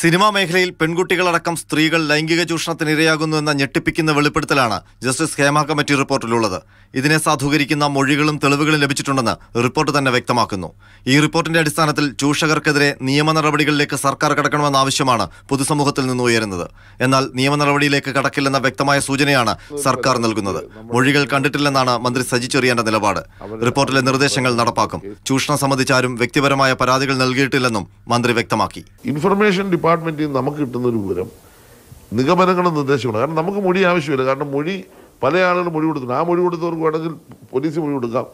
cinema മേഖലയിൽ പെൺകുട്ടികളടക്കം സ്ത്രീകൾ ലൈംഗിക ചൂഷണത്തിന് ഇരയാകുന്നു എന്ന ഞെട്ടിപ്പിക്കുന്ന വെളിപ്പെടുത്തലാണ് ജസ്റ്റിസ് ഹേമ കമ്മിറ്റി റിപ്പോർട്ടിലുള്ളത് ഇതിനെ സാധൂകരിക്കുന്ന മൊഴികളും തെളിവുകളും ലഭിച്ചിട്ടുണ്ടെന്ന് റിപ്പോർട്ട് തന്നെ വ്യക്തമാക്കുന്നു ഈ റിപ്പോർട്ടിന്റെ അടിസ്ഥാനത്തിൽ ചൂഷകർക്കെതിരെ നിയമ നടപടികളിലേക്ക് സർക്കാർ കടക്കണമെന്ന ആവശ്യമാണ് പൊതുസമൂഹത്തിൽ നിന്ന് ഉയരുന്നത് എന്നാൽ നിയമ നടപടിയിലേക്ക് കടക്കില്ലെന്ന വ്യക്തമായ സൂചനയാണ് സർക്കാർ നൽകുന്നത് മൊഴികൾ കണ്ടിട്ടില്ലെന്നാണ് മന്ത്രി സജി ചെറിയാന്റെ നിലപാട് റിപ്പോർട്ടിലെ നിർദ്ദേശങ്ങൾ നടപ്പാക്കും ചൂഷണം സംബന്ധിച്ചാരും വ്യക്തിപരമായ പരാതികൾ നൽകിയിട്ടില്ലെന്നും മന്ത്രി വ്യക്തമാക്കി ഇൻഫർമേഷൻ ഡിപ്പാർട്ട്മെൻറ്റിൽ നിന്ന് നമുക്ക് കിട്ടുന്നൊരു വിവരം നിഗമനങ്ങളും നിർദ്ദേശങ്ങളും കാരണം നമുക്ക് മൊഴി ആവശ്യമില്ല കാരണം മൊഴി പല ആളുകൾ മൊഴി കൊടുക്കുന്നു ആ മൊഴി കൊടുത്തവർക്ക് വേണമെങ്കിൽ പോലീസ് മൊഴി കൊടുക്കാം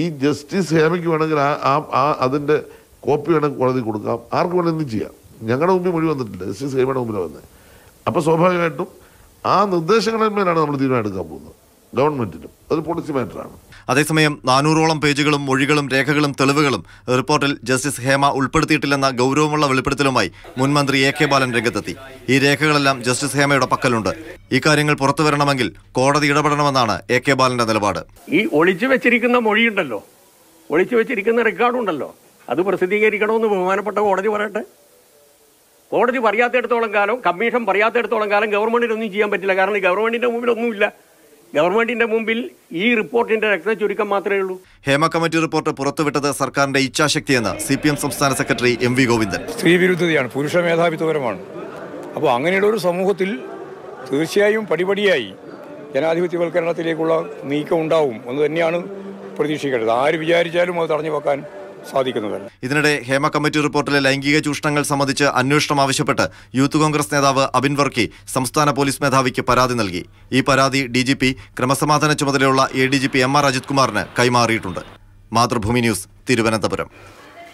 ഈ ജസ്റ്റിസ് ഹേമയ്ക്ക് വേണമെങ്കിൽ ആ ആ അതിൻ്റെ കോപ്പി വേണമെങ്കിൽ കോടതി കൊടുക്കാം ആർക്ക് വേണമെങ്കിലും ചെയ്യാം ഞങ്ങളുടെ മുമ്പിൽ മൊഴി വന്നിട്ടില്ല ജസ്റ്റിസ് ഹേമയുടെ മുമ്പിലാണ് വന്നത് അപ്പോൾ സ്വാഭാവികമായിട്ടും ആ നിർദ്ദേശങ്ങളിന്മേലാണ് നമ്മൾ തീരുമാനം എടുക്കാൻ പോകുന്നത് ഗവൺമെന്റിനും അത് പോളിസി മാറ്ററാണ് അതേസമയം നാനൂറോളം പേജുകളും മൊഴികളും രേഖകളും തെളിവുകളും റിപ്പോർട്ടിൽ ജസ്റ്റിസ് ഹേമ ഉൾപ്പെടുത്തിയിട്ടില്ലെന്ന ഗൗരവമുള്ള വെളിപ്പെടുത്തലുമായി മുൻമന്ത്രി എ കെ ബാലൻ രംഗത്തെത്തി ഈ രേഖകളെല്ലാം ജസ്റ്റിസ് ഹേമയുടെ പക്കലുണ്ട് ഇക്കാര്യങ്ങൾ പുറത്തു വരണമെങ്കിൽ കോടതി ഇടപെടണമെന്നാണ് എ കെ ബാലന്റെ നിലപാട് ഈ ഒളിച്ചു വെച്ചിരിക്കുന്ന മൊഴിയുണ്ടല്ലോ ഒളിച്ചു വെച്ചിരിക്കുന്ന റെക്കോർഡുണ്ടല്ലോ അത് പ്രസിദ്ധീകരിക്കണമെന്ന് ബഹുമാനപ്പെട്ട കോടതി പറയട്ടെ കോടതി പറയാത്തിടത്തോളം കാലം കമ്മീഷൻ പറയാത്തിടത്തോളം കാലം ഗവൺമെന്റിനൊന്നും ചെയ്യാൻ പറ്റില്ല കാരണം ഗവൺമെന്റിന്റെ മുമ്പിൽ ഒന്നുമില്ല ഗവൺമെന്റിന്റെ മുമ്പിൽ ഈ റിപ്പോർട്ടിന്റെ രക്തചുരുക്കം മാത്രമേ ഉള്ളൂ ഹേമ കമ്മിറ്റി റിപ്പോർട്ട് പുറത്തുവിട്ടത് സർക്കാരിന്റെ ഇച്ഛാശക്തിയെന്ന് സി പി എം സംസ്ഥാന സെക്രട്ടറി എം വി ഗോവിന്ദൻ സ്ത്രീ വിരുദ്ധതയാണ് പുരുഷ മേധാവിത്വപരമാണ് അപ്പോൾ അങ്ങനെയുള്ള ഒരു സമൂഹത്തിൽ തീർച്ചയായും പടിപടിയായി ജനാധിപത്യവൽക്കരണത്തിലേക്കുള്ള നീക്കം ഉണ്ടാവും എന്ന് തന്നെയാണ് പ്രതീക്ഷിക്കേണ്ടത് ആര് വിചാരിച്ചാലും അത് തടഞ്ഞു വെക്കാൻ സാധിക്കുന്നത് ഇതിനിടെ ഹേമ കമ്മിറ്റി റിപ്പോർട്ടിലെ ലൈംഗിക ചൂഷണങ്ങൾ സംബന്ധിച്ച് അന്വേഷണം ആവശ്യപ്പെട്ട് യൂത്ത് കോൺഗ്രസ് നേതാവ് അബിൻ വർക്കി സംസ്ഥാന പോലീസ് മേധാവിക്ക് പരാതി നൽകി ഈ പരാതി ഡി ജി പി ക്രമസമാധാന ചുമതലയുള്ള A D G P M R Ajith കുമാറിന് കൈമാറിയിട്ടുണ്ട് മാതൃഭൂമി ന്യൂസ് തിരുവനന്തപുരം